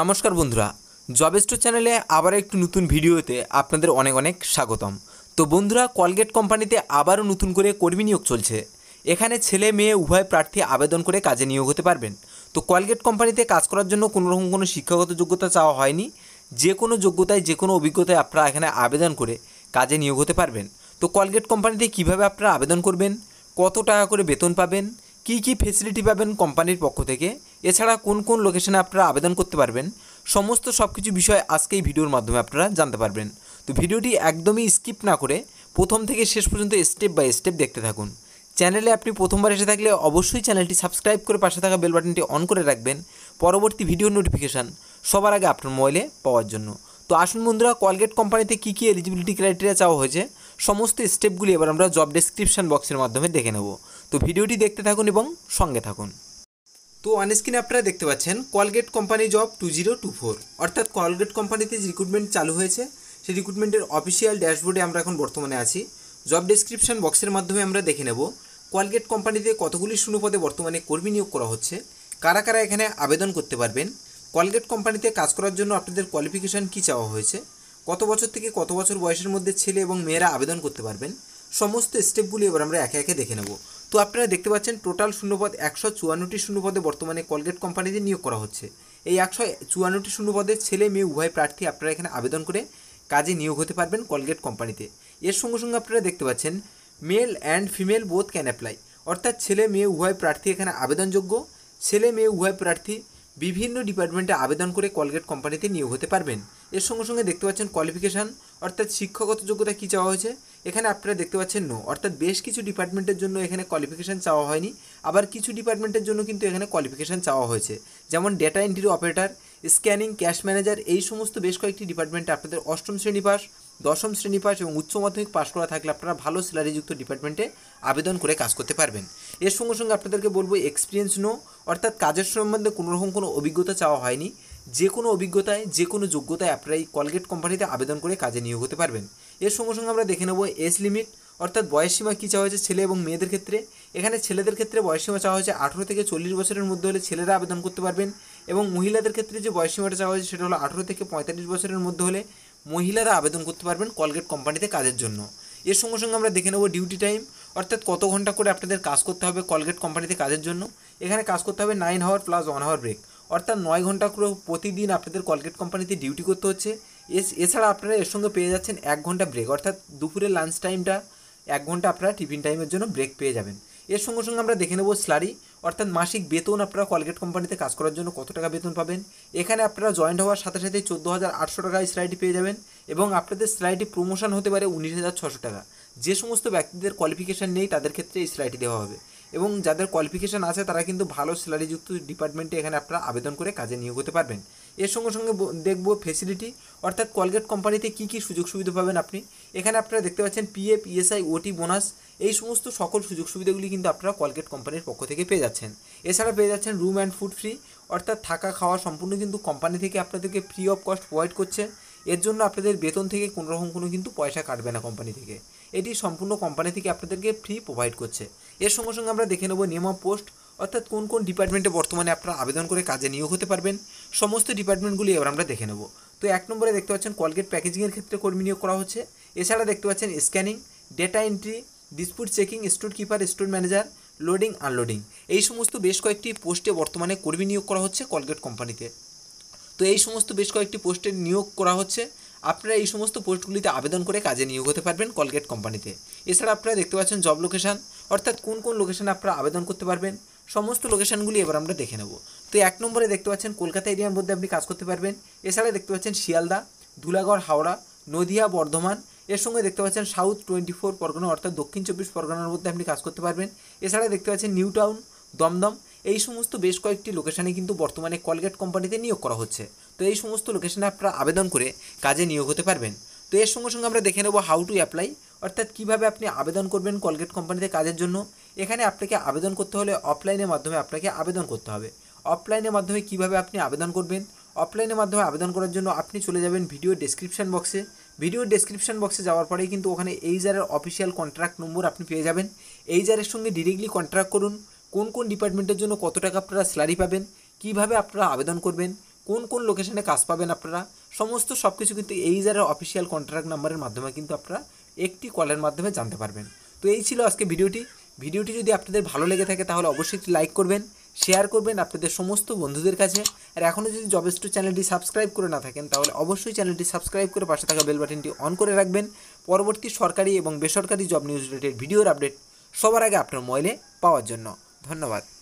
নমস্কার বন্ধুরা জবেস্টো চ্যানেলে আবার একটি নতুন ভিডিওতে আপনাদের অনেক অনেক স্বাগতম তো বন্ধুরা কলগেট কোম্পানিতে আবারও নতুন করে কর্মী নিয়োগ চলছে এখানে ছেলে মেয়ে উভয় প্রার্থী আবেদন করে কাজে নিয়োগ হতে পারবেন তো কলগেট কোম্পানিতে কাজ করার জন্য কোনো রকম কোনো শিক্ষাগত যোগ্যতা চাওয়া হয়নি যে কোনো যোগ্যতায় যে কোনো অভিজ্ঞতায় আপনারা এখানে আবেদন করে কাজে নিয়োগ হতে পারবেন তো কলগেট কোম্পানিতে কিভাবে আপনারা আবেদন করবেন কত টাকা করে বেতন পাবেন কি কি ফেসিলিটি পাবেন কোম্পানির পক্ষ থেকে এছাড়া কোন কোন লোকেশনে আপনারা আবেদন করতে পারবেন সমস্ত সব কিছু বিষয় আজকে এই ভিডিওর মাধ্যমে আপনারা জানতে পারবেন তো ভিডিওটি একদমই স্কিপ না করে প্রথম থেকে শেষ পর্যন্ত স্টেপ বাই স্টেপ দেখতে থাকুন চ্যানেলে আপনি প্রথমবার এসে থাকলে অবশ্যই চ্যানেলটি সাবস্ক্রাইব করে পাশে থাকা বেল বাটনটি অন করে রাখবেন পরবর্তী ভিডিও নোটিফিকেশান সবার আগে আপনার মোবাইলে পাওয়ার জন্য তো আসুন বন্ধুরা কলগেট কোম্পানিতে কী কী এলিজিবিলিটি ক্রাইটেরিয়া চাওয়া হয়েছে সমস্ত স্টেপগুলি এবার আমরা জব ডেসক্রিপশান বক্সের মাধ্যমে দেখে নেব তো ভিডিওটি দেখতে থাকুন এবং সঙ্গে থাকুন তো অন স্ক্রিনে আপনারা দেখতে পাচ্ছেন Colgate company job two zero two four অর্থাৎ কলগেট কোম্পানিতে যে রিক্রুটমেন্ট চালু হয়েছে সেই রিক্রুটমেন্টের অফিসিয়াল ড্যাশবোর্ডে আমরা এখন বর্তমানে আছি জব ডেসক্রিপশন বক্সের মাধ্যমে আমরা দেখে নেব কলগেট কোম্পানিতে কতগুলি শূন্যপদে বর্তমানে কর্মী নিয়োগ করা হচ্ছে কারা কারা এখানে আবেদন করতে পারবেন কলগেট কোম্পানিতে কাজ করার জন্য আপনাদের কোয়ালিফিকেশান কী চাওয়া হয়েছে কত বছর থেকে কত বছর বয়সের মধ্যে ছেলে এবং মেয়েরা আবেদন করতে পারবেন সমস্ত স্টেপগুলি এবার আমরা একে একে দেখে নেব তো আপনারা দেখতে পাচ্ছেন টোটাল শূন্যপদ একশো চুয়ান্নটি শূন্যপদে বর্তমানে কলগেট কোম্পানিতে নিয়োগ করা হচ্ছে এই একশো চুয়ান্নটি শূন্যপদে ছেলে মেয়ে উভয় প্রার্থী আপনারা এখানে আবেদন করে কাজে নিয়োগ হতে পারবেন কলগেট কোম্পানিতে এর সঙ্গে সঙ্গে আপনারা দেখতে পাচ্ছেন male and female both can apply অর্থাৎ ছেলে মেয়ে উভয় প্রার্থী এখানে আবেদনযোগ্য ছেলে মেয়ে উভয় প্রার্থী বিভিন্ন ডিপার্টমেন্টে আবেদন করে কলগেট কোম্পানিতে নিয়োগ হতে পারবেন এর সঙ্গে সঙ্গে দেখতে পাচ্ছেন কোয়ালিফিকেশান অর্থাৎ শিক্ষাগত যোগ্যতা কী চাওয়া হয়েছে এখানে আপনারা দেখতে পাচ্ছেন নো অর্থাৎ বেশ কিছু ডিপার্টমেন্টের জন্য এখানে কোয়ালিফিকেশান চাওয়া হয়নি আবার কিছু ডিপার্টমেন্টের জন্য কিন্তু এখানে কোয়ালিফিকেশান চাওয়া হয়েছে যেমন data entry operator scanning cash manager এই সমস্ত বেশ কয়েকটি ডিপার্টমেন্টে আপনাদের অষ্টম শ্রেণী পাস দশম শ্রেণী পাস এবং উচ্চ মাধ্যমিক পাস করা থাকলে আপনারা ভালো স্যালারিযুক্ত ডিপার্টমেন্টে আবেদন করে কাজ করতে পারবেন এর সঙ্গে সঙ্গে আপনাদেরকে বলবো এক্সপিরিয়েন্স নো অর্থাৎ কাজের সম্বন্ধে কোনোরকম কোনো অভিজ্ঞতা চাওয়া হয়নি যে কোনো অভিজ্ঞতায় যে কোনো যোগ্যতায় আপনারা এই কলগেট কোম্পানিতে আবেদন করে কাজে নিয়োগ হতে পারবেন এর সঙ্গে সঙ্গে আমরা দেখে নেব এজ লিমিট অর্থাৎ বয়সসীমা কী চাওয়া হয়েছে ছেলে এবং মেয়েদের ক্ষেত্রে এখানে ছেলেদের ক্ষেত্রে বয়সসীমা চাওয়া হয়েছে আঠেরো থেকে চল্লিশ বছরের মধ্যে হলে ছেলেরা আবেদন করতে পারবেন এবং মহিলাদের ক্ষেত্রে যে বয়সসীমাটা চাওয়া হয়েছে সেটা হলো আঠেরো থেকে পঁয়তাল্লিশ বছরের মধ্যে হলে মহিলারা আবেদন করতে পারবেন কলগেট কোম্পানিতে কাজের জন্য এর সঙ্গে সঙ্গে আমরা দেখে নেব ডিউটি টাইম অর্থাৎ কত ঘন্টা করে আপনাদের কাজ করতে হবে কলগেট কোম্পানিতে কাজের জন্য এখানে কাজ করতে হবে nine hour plus one hour break অর্থাৎ নয় ঘন্টা করে প্রতিদিন আপনাদের কলগেট কোম্পানিতে ডিউটি করতে হচ্ছে এস এছাড়া আপনারা এর সঙ্গে পেয়ে যাচ্ছেন এক ঘন্টা ব্রেক অর্থাৎ দুপুরের লাঞ্চ টাইমটা এক ঘন্টা আপনারা টিফিন টাইমের জন্য ব্রেক পেয়ে যাবেন এর সঙ্গে সঙ্গে আমরা দেখে নেব স্যালারি অর্থাৎ মাসিক বেতন আপনারা কলগেট কোম্পানিতে কাজ করার জন্য কত টাকা বেতন পাবেন এখানে আপনারা জয়েন্ট হওয়ার সাথে সাথে চোদ্দো হাজার আটশো টাকায় স্যালারিটি পেয়ে যাবেন এবং আপনাদের স্যালারিটি প্রমোশন হতে পারে উনিশ হাজার ছশো টাকা যে সমস্ত ব্যক্তিদের কোয়ালিফিকেশান নেই তাদের ক্ষেত্রে এই স্যালারিটি দেওয়া হবে এবং যাদের কোয়ালিফিকেশান আছে তারা কিন্তু ভালো স্যালারিযুক্ত ডিপার্টমেন্টে এখানে আপনারা আবেদন করে কাজে নিয়োগ হতে পারবেন এর সঙ্গে সঙ্গে দেখব ফেসিলিটি অর্থাৎ কলগেট কোম্পানিতে কী কী সুযোগ সুবিধা পাবেন আপনি এখানে আপনারা দেখতে পাচ্ছেন পিএফ ইএসআই ওটি বোনাস এই সমস্ত সকল সুযোগ সুবিধাগুলি কিন্তু আপনারা কলগেট কোম্পানির পক্ষ থেকে পেয়ে যাচ্ছেন এছাড়া পেয়ে যাচ্ছেন রুম অ্যান্ড ফুড ফ্রি অর্থাৎ থাকা খাওয়া সম্পূর্ণ কিন্তু কোম্পানি থেকে আপনাদেরকে ফ্রি অফ কস্ট প্রোভাইড করছে এর জন্য আপনাদের বেতন থেকে কোনোরকম কোনো কিন্তু পয়সা কাটবে না কোম্পানি থেকে এটি সম্পূর্ণ কোম্পানি থেকে আপনাদেরকে ফ্রি প্রোভাইড করছে এর সঙ্গে সঙ্গে আমরা দেখে নেব নিয়ম অফ পোস্ট অর্থাৎ কোন কোন ডিপার্টমেন্টে বর্তমানে আপনারা আবেদন করে কাজে নিয়োগ হতে পারবেন সমস্ত ডিপার্টমেন্টগুলি এবার আমরা দেখে নেব তো এক নম্বরে দেখতে পাচ্ছেন কলগেট প্যাকেজিংয়ের ক্ষেত্রে কর্মী নিয়োগ করা হচ্ছে এছাড়া দেখতে পাচ্ছেন scanning data entry dispute checking store keeper store manager loading unloading এই সমস্ত বেশ কয়েকটি পোস্টে বর্তমানে কর্মী নিয়োগ করা হচ্ছে কলগেট কোম্পানিতে তো এই সমস্ত বেশ কয়েকটি পোস্টে নিয়োগ করা হচ্ছে আপনারা এই সমস্ত পোস্টগুলিতে আবেদন করে কাজে নিয়োগ হতে পারবেন কলগেট কোম্পানিতে এছাড়া আপনারা দেখতে পাচ্ছেন জব লোকেশান অর্থাৎ কোন কোন লোকেশানে আপনারা আবেদন করতে পারবেন সমস্ত লোকেশানগুলি এবার আমরা দেখে নেব তো এক নম্বরে দেখতে পাচ্ছেন কলকাতা এরিয়ার মধ্যে আপনি কাজ করতে পারবেন এছাড়া দেখতে পাচ্ছেন শিয়ালদা ধুলাগড় হাওড়া নদিয়া বর্ধমান এর সঙ্গে দেখতে পাচ্ছেন সাউথ টোয়েন্টি ফোর পরগনা অর্থাৎ দক্ষিণ চব্বিশ পরগনার মধ্যে আপনি কাজ করতে পারবেন এছাড়া দেখতে পাচ্ছেন নিউ টাউন দমদম এই সমস্ত বেশ কয়েকটি লোকেশানে কিন্তু বর্তমানে কলগেট কোম্পানিতে নিয়োগ করা হচ্ছে তো এই সমস্ত লোকেশনে আপনারা আবেদন করে কাজে নিয়োগ হতে পারবেন তো এর সঙ্গে সঙ্গে আমরা দেখে নেব হাউ টু অ্যাপ্লাই অর্থাৎ কীভাবে আপনি আবেদন করবেন কলগেট কোম্পানিতে কাজের জন্য এখানে আপনাকে আবেদন করতে হলে অফলাইনের মাধ্যমে আপনাকে আবেদন করতে হবে অফলাইনের মাধ্যমে কিভাবে আপনি আবেদন করবেন অফলাইনের মাধ্যমে আবেদন করার জন্য আপনি চলে যাবেন ভিডিও ডেসক্রিপশান বক্সে ভিডিও ডেসক্রিপশান বক্সে যাওয়ার পরেই কিন্তু ওখানে এইজারের অফিসিয়াল কন্ট্রাক্ট নম্বর আপনি পেয়ে যাবেন এইজারের সঙ্গে ডিরেক্টলি কন্ট্রাক্ট করুন কোন কোন ডিপার্টমেন্টের জন্য কত টাকা আপনারা স্যালারি পাবেন কিভাবে আপনারা আবেদন করবেন কোন কোন লোকেশনে কাজ পাবেন আপনারা সমস্ত সব কিছু কিন্তু এই যারা অফিসিয়াল কন্ট্রাক্ট নাম্বারের মাধ্যমে কিন্তু আপনারা একটি কলের মাধ্যমে জানতে পারবেন তো এই ছিল আজকে ভিডিওটি ভিডিওটি যদি আপনাদের ভালো লেগে থাকে তাহলে অবশ্যই একটি লাইক করবেন শেয়ার করবেন আপনাদের সমস্ত বন্ধুদের কাছে আর এখনও যদি জবেস্টু চ্যানেলটি সাবস্ক্রাইব করে না থাকেন তাহলে অবশ্যই চ্যানেলটি সাবস্ক্রাইব করে পাশে থাকা বেল বাটনটি অন করে রাখবেন পরবর্তী সরকারি এবং বেসরকারি জব নিউজ রিলেটেড ভিডিওর আপডেট সবার আগে আপনার মোবাইলে পাওয়ার জন্য ধন্যবাদ